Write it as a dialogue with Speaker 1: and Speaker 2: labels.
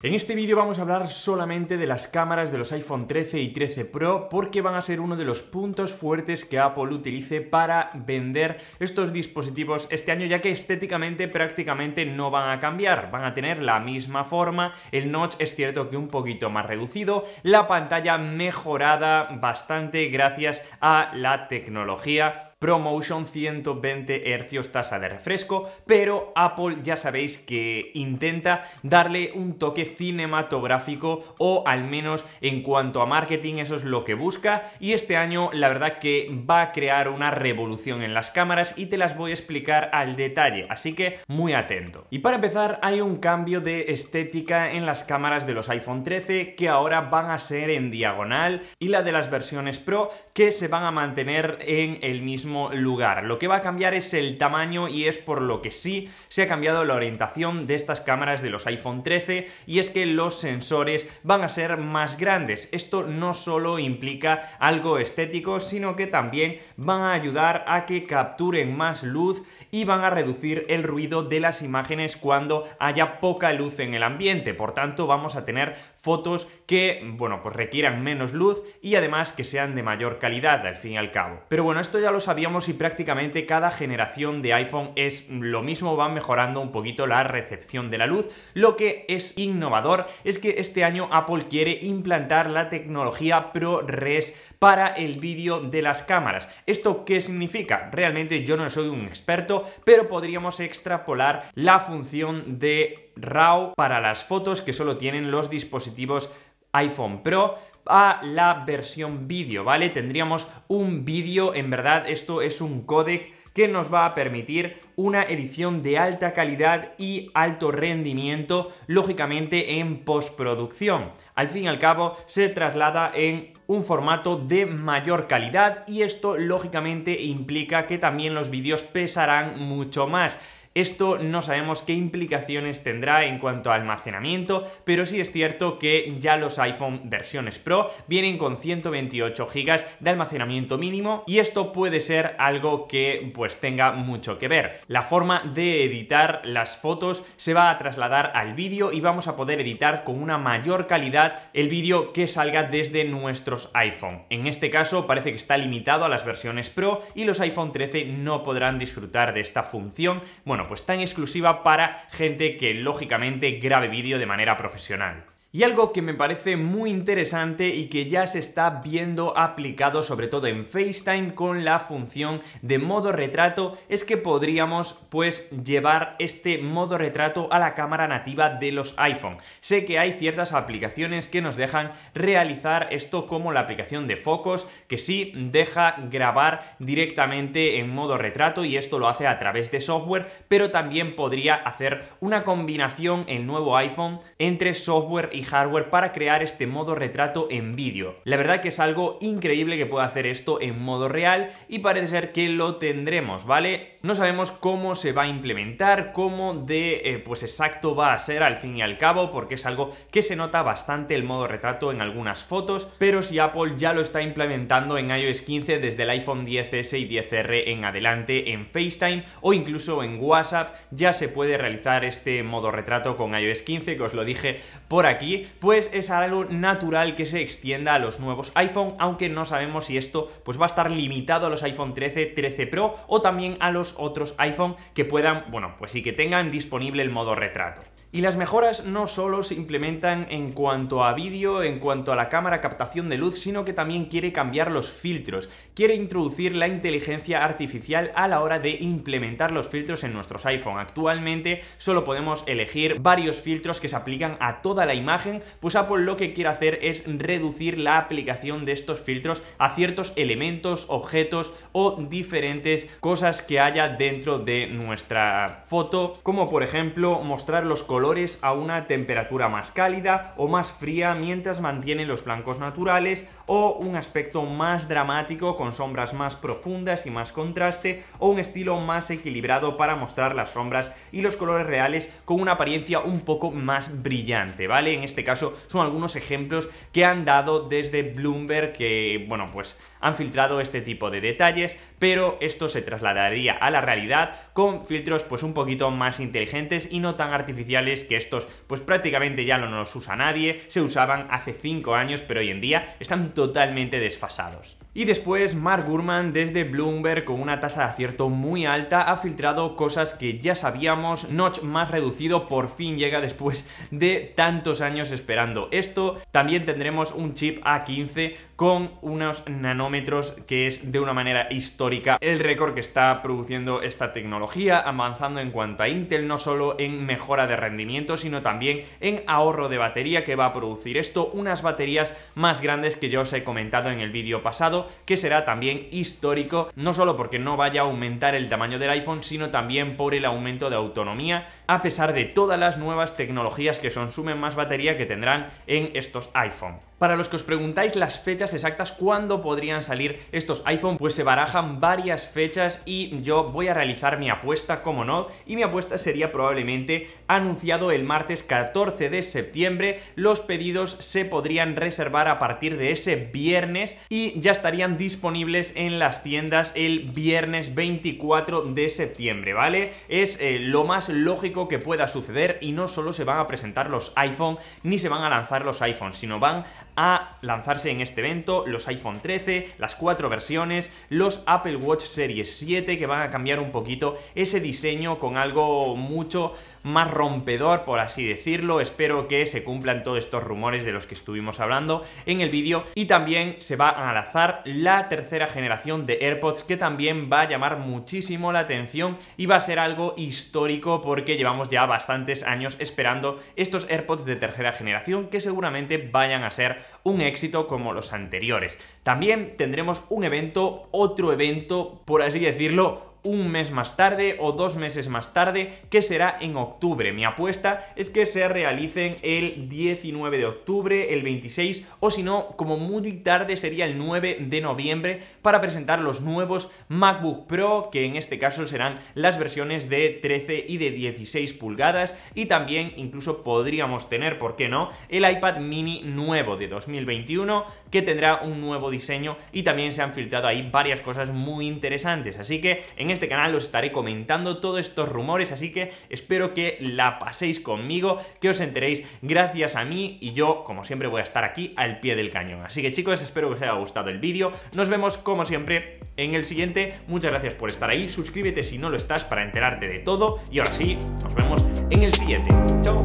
Speaker 1: En este vídeo vamos a hablar solamente de las cámaras de los iPhone 13 y 13 Pro porque van a ser uno de los puntos fuertes que Apple utilice para vender estos dispositivos este año ya que estéticamente prácticamente no van a cambiar, van a tener la misma forma, el notch es cierto que un poquito más reducido, la pantalla mejorada bastante gracias a la tecnología ProMotion 120 Hz tasa de refresco, pero Apple ya sabéis que intenta darle un toque cinematográfico o al menos en cuanto a marketing eso es lo que busca y este año la verdad que va a crear una revolución en las cámaras y te las voy a explicar al detalle, así que muy atento. Y para empezar hay un cambio de estética en las cámaras de los iPhone 13 que ahora van a ser en diagonal y la de las versiones Pro que se van a mantener en el mismo lugar. Lo que va a cambiar es el tamaño y es por lo que sí se ha cambiado la orientación de estas cámaras de los iPhone 13 y es que los sensores van a ser más grandes. Esto no solo implica algo estético, sino que también van a ayudar a que capturen más luz y van a reducir el ruido de las imágenes cuando haya poca luz en el ambiente. Por tanto, vamos a tener fotos que, bueno, pues requieran menos luz y además que sean de mayor calidad al fin y al cabo. Pero bueno, esto ya lo sabemos y si prácticamente cada generación de iPhone es lo mismo, van mejorando un poquito la recepción de la luz. Lo que es innovador es que este año Apple quiere implantar la tecnología ProRes para el vídeo de las cámaras. ¿Esto qué significa? Realmente yo no soy un experto, pero podríamos extrapolar la función de RAW para las fotos que solo tienen los dispositivos iPhone Pro a la versión vídeo, ¿vale? Tendríamos un vídeo, en verdad esto es un codec que nos va a permitir una edición de alta calidad y alto rendimiento, lógicamente en postproducción. Al fin y al cabo, se traslada en un formato de mayor calidad y esto lógicamente implica que también los vídeos pesarán mucho más. Esto no sabemos qué implicaciones tendrá en cuanto a almacenamiento, pero sí es cierto que ya los iPhone versiones Pro vienen con 128 GB de almacenamiento mínimo y esto puede ser algo que pues tenga mucho que ver. La forma de editar las fotos se va a trasladar al vídeo y vamos a poder editar con una mayor calidad el vídeo que salga desde nuestros iPhone. En este caso parece que está limitado a las versiones Pro y los iPhone 13 no podrán disfrutar de esta función. Bueno, pues tan exclusiva para gente que lógicamente grabe vídeo de manera profesional. Y algo que me parece muy interesante y que ya se está viendo aplicado sobre todo en FaceTime con la función de modo retrato es que podríamos pues llevar este modo retrato a la cámara nativa de los iPhone. Sé que hay ciertas aplicaciones que nos dejan realizar esto como la aplicación de focos que sí deja grabar directamente en modo retrato y esto lo hace a través de software pero también podría hacer una combinación el nuevo iPhone entre software y hardware para crear este modo retrato en vídeo. La verdad que es algo increíble que pueda hacer esto en modo real y parece ser que lo tendremos, ¿vale? No sabemos cómo se va a implementar, cómo de eh, pues exacto va a ser al fin y al cabo, porque es algo que se nota bastante el modo retrato en algunas fotos, pero si Apple ya lo está implementando en iOS 15 desde el iPhone 10S y 10R en adelante en FaceTime o incluso en WhatsApp ya se puede realizar este modo retrato con iOS 15, que os lo dije por aquí pues es algo natural que se extienda a los nuevos iPhone, aunque no sabemos si esto pues va a estar limitado a los iPhone 13, 13 Pro o también a los otros iPhone que puedan, bueno, pues sí que tengan disponible el modo retrato. Y las mejoras no solo se implementan en cuanto a vídeo, en cuanto a la cámara, captación de luz, sino que también quiere cambiar los filtros. Quiere introducir la inteligencia artificial a la hora de implementar los filtros en nuestros iPhone. Actualmente solo podemos elegir varios filtros que se aplican a toda la imagen, pues Apple lo que quiere hacer es reducir la aplicación de estos filtros a ciertos elementos, objetos o diferentes cosas que haya dentro de nuestra foto, como por ejemplo mostrar los colores colores a una temperatura más cálida o más fría mientras mantienen los blancos naturales o un aspecto más dramático con sombras más profundas y más contraste o un estilo más equilibrado para mostrar las sombras y los colores reales con una apariencia un poco más brillante, ¿vale? En este caso son algunos ejemplos que han dado desde Bloomberg que, bueno, pues han filtrado este tipo de detalles, pero esto se trasladaría a la realidad con filtros pues un poquito más inteligentes y no tan artificiales que estos pues prácticamente ya no los usa nadie, se usaban hace 5 años, pero hoy en día están totalmente desfasados. Y después Mark Gurman desde Bloomberg con una tasa de acierto muy alta ha filtrado cosas que ya sabíamos, notch más reducido por fin llega después de tantos años esperando esto. También tendremos un chip A15 con unos nanómetros que es de una manera histórica el récord que está produciendo esta tecnología, avanzando en cuanto a Intel no solo en mejora de rendimiento, sino también en ahorro de batería que va a producir esto, unas baterías más grandes que yo os he comentado en el vídeo pasado que será también histórico, no solo porque no vaya a aumentar el tamaño del iPhone, sino también por el aumento de autonomía, a pesar de todas las nuevas tecnologías que consumen más batería que tendrán en estos iPhones. Para los que os preguntáis las fechas exactas, cuándo podrían salir estos iPhone, pues se barajan varias fechas y yo voy a realizar mi apuesta, como no, y mi apuesta sería probablemente anunciado el martes 14 de septiembre. Los pedidos se podrían reservar a partir de ese viernes y ya estarían disponibles en las tiendas el viernes 24 de septiembre, ¿vale? Es eh, lo más lógico que pueda suceder y no solo se van a presentar los iPhone ni se van a lanzar los iPhones, sino van a lanzarse en este evento, los iPhone 13, las cuatro versiones, los Apple Watch Series 7 que van a cambiar un poquito ese diseño con algo mucho más rompedor, por así decirlo. Espero que se cumplan todos estos rumores de los que estuvimos hablando en el vídeo. Y también se va a alazar la tercera generación de AirPods, que también va a llamar muchísimo la atención y va a ser algo histórico porque llevamos ya bastantes años esperando estos AirPods de tercera generación que seguramente vayan a ser un éxito como los anteriores. También tendremos un evento, otro evento, por así decirlo, un mes más tarde o dos meses más tarde, que será en octubre. Mi apuesta es que se realicen el 19 de octubre, el 26 o si no, como muy tarde sería el 9 de noviembre para presentar los nuevos MacBook Pro, que en este caso serán las versiones de 13 y de 16 pulgadas y también incluso podríamos tener, ¿por qué no?, el iPad mini nuevo de 2021 que tendrá un nuevo diseño y también se han filtrado ahí varias cosas muy interesantes. Así que en este canal os estaré comentando todos estos rumores, así que espero que la paséis conmigo, que os enteréis gracias a mí y yo, como siempre, voy a estar aquí al pie del cañón. Así que chicos, espero que os haya gustado el vídeo, nos vemos como siempre en el siguiente, muchas gracias por estar ahí, suscríbete si no lo estás para enterarte de todo y ahora sí, nos vemos en el siguiente. ¡Chao!